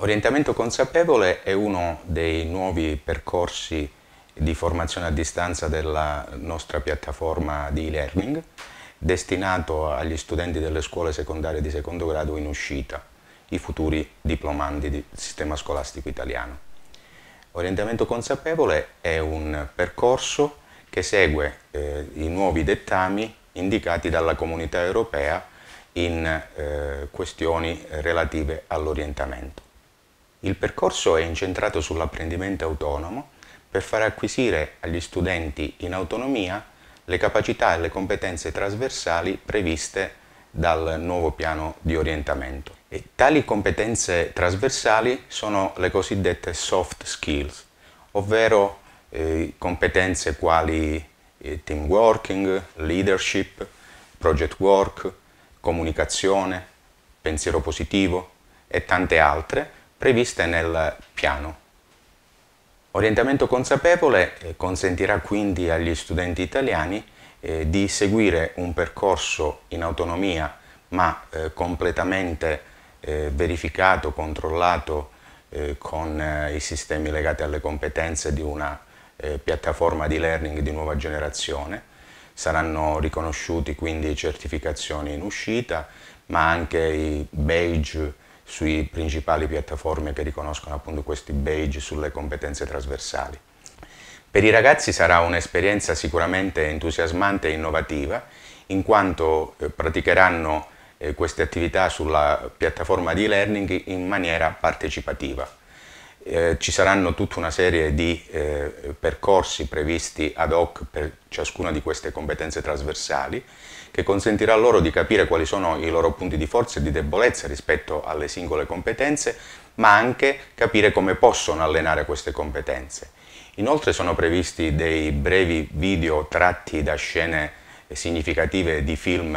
Orientamento consapevole è uno dei nuovi percorsi di formazione a distanza della nostra piattaforma di e-learning destinato agli studenti delle scuole secondarie di secondo grado in uscita, i futuri diplomandi del sistema scolastico italiano. Orientamento consapevole è un percorso che segue eh, i nuovi dettami indicati dalla comunità europea in eh, questioni relative all'orientamento. Il percorso è incentrato sull'apprendimento autonomo per far acquisire agli studenti in autonomia le capacità e le competenze trasversali previste dal nuovo piano di orientamento. E tali competenze trasversali sono le cosiddette soft skills, ovvero eh, competenze quali eh, team working, leadership, project work, comunicazione, pensiero positivo e tante altre previste nel piano. Orientamento consapevole eh, consentirà quindi agli studenti italiani eh, di seguire un percorso in autonomia ma eh, completamente eh, verificato, controllato eh, con eh, i sistemi legati alle competenze di una piattaforma di learning di nuova generazione. Saranno riconosciuti quindi certificazioni in uscita ma anche i badge sui principali piattaforme che riconoscono appunto questi badge sulle competenze trasversali. Per i ragazzi sarà un'esperienza sicuramente entusiasmante e innovativa, in quanto eh, praticheranno eh, queste attività sulla piattaforma di e-learning in maniera partecipativa. Eh, ci saranno tutta una serie di eh, percorsi previsti ad hoc per ciascuna di queste competenze trasversali che consentirà loro di capire quali sono i loro punti di forza e di debolezza rispetto alle singole competenze, ma anche capire come possono allenare queste competenze. Inoltre sono previsti dei brevi video tratti da scene significative di film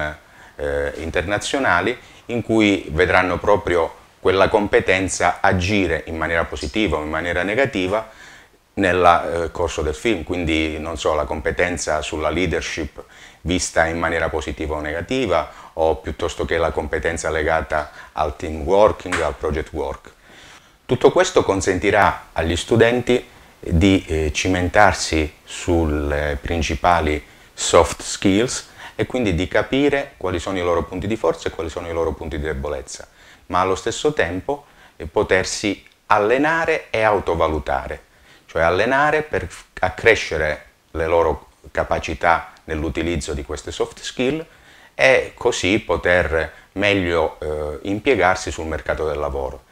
eh, internazionali in cui vedranno proprio quella competenza agire in maniera positiva o in maniera negativa nel eh, corso del film, quindi non so, la competenza sulla leadership vista in maniera positiva o negativa o piuttosto che la competenza legata al team working, al project work. Tutto questo consentirà agli studenti di eh, cimentarsi sulle principali soft skills e quindi di capire quali sono i loro punti di forza e quali sono i loro punti di debolezza ma allo stesso tempo potersi allenare e autovalutare, cioè allenare per accrescere le loro capacità nell'utilizzo di queste soft skill e così poter meglio eh, impiegarsi sul mercato del lavoro.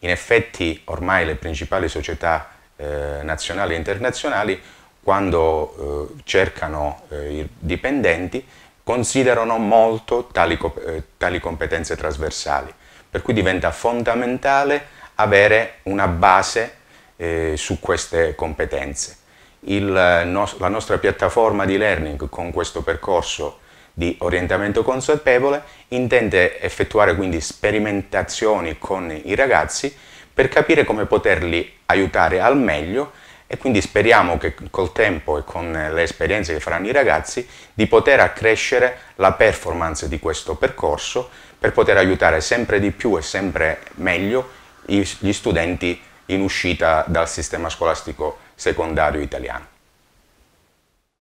In effetti ormai le principali società eh, nazionali e internazionali quando eh, cercano eh, i dipendenti considerano molto tali, eh, tali competenze trasversali per cui diventa fondamentale avere una base eh, su queste competenze. Il, eh, no, la nostra piattaforma di learning con questo percorso di orientamento consapevole intende effettuare quindi sperimentazioni con i ragazzi per capire come poterli aiutare al meglio e quindi speriamo che col tempo e con le esperienze che faranno i ragazzi di poter accrescere la performance di questo percorso per poter aiutare sempre di più e sempre meglio gli studenti in uscita dal sistema scolastico secondario italiano.